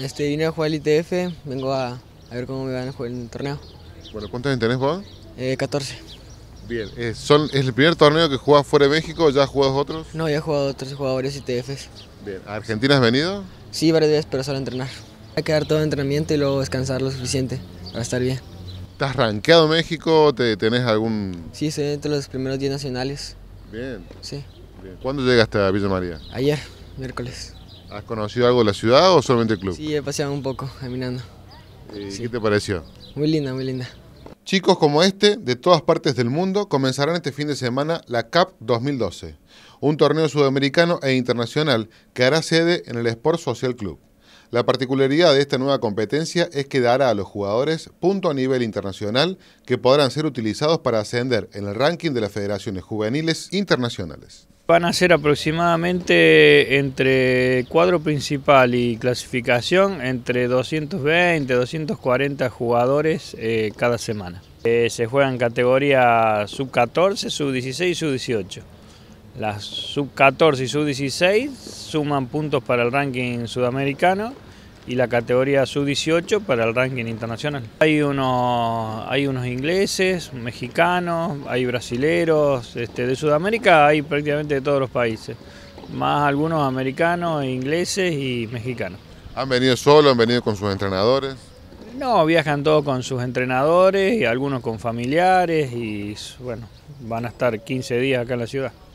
Este, vine a jugar el ITF, vengo a, ver cómo me van a jugar en el torneo. Bueno, ¿cuántos años tenés vos? 14. Eh, bien, eh, son, ¿es el primer torneo que jugás fuera de México? ¿Ya has jugado otros? No, ya he jugado otros jugadores ITFs. Bien, ¿a Argentina has venido? Sí, varias veces, pero solo a entrenar. Hay que dar todo el entrenamiento y luego descansar lo suficiente para estar bien. ¿Estás rankeado México? ¿Te, ¿Tenés algún...? Sí, estoy entre los primeros 10 nacionales. Bien. Sí. ¿Cuándo llegaste a Villa María? Ayer, miércoles. ¿Has conocido algo de la ciudad o solamente el club? Sí, he paseado un poco caminando. Eh, qué te pareció? Muy linda, muy linda. Chicos como este, de todas partes del mundo, comenzarán este fin de semana la CAP 2012, un torneo sudamericano e internacional que hará sede en el Sport Social Club. La particularidad de esta nueva competencia es que dará a los jugadores punto a nivel internacional que podrán ser utilizados para ascender en el ranking de las federaciones juveniles internacionales. Van a ser aproximadamente entre cuadro principal y clasificación entre 220, 240 jugadores eh, cada semana. Se eh, se juegan categoría sub-14, sub-16 y sub-18. Las sub-14 y sub-16 suman puntos para el ranking sudamericano y la categoría sub-18 para el ranking internacional. Hay unos, hay unos ingleses, mexicanos, hay brasileros, este, de Sudamérica hay prácticamente de todos los países, más algunos americanos, ingleses y mexicanos. ¿Han venido solos, han venido con sus entrenadores? No, viajan todos con sus entrenadores y algunos con familiares y bueno, van a estar 15 días acá en la ciudad.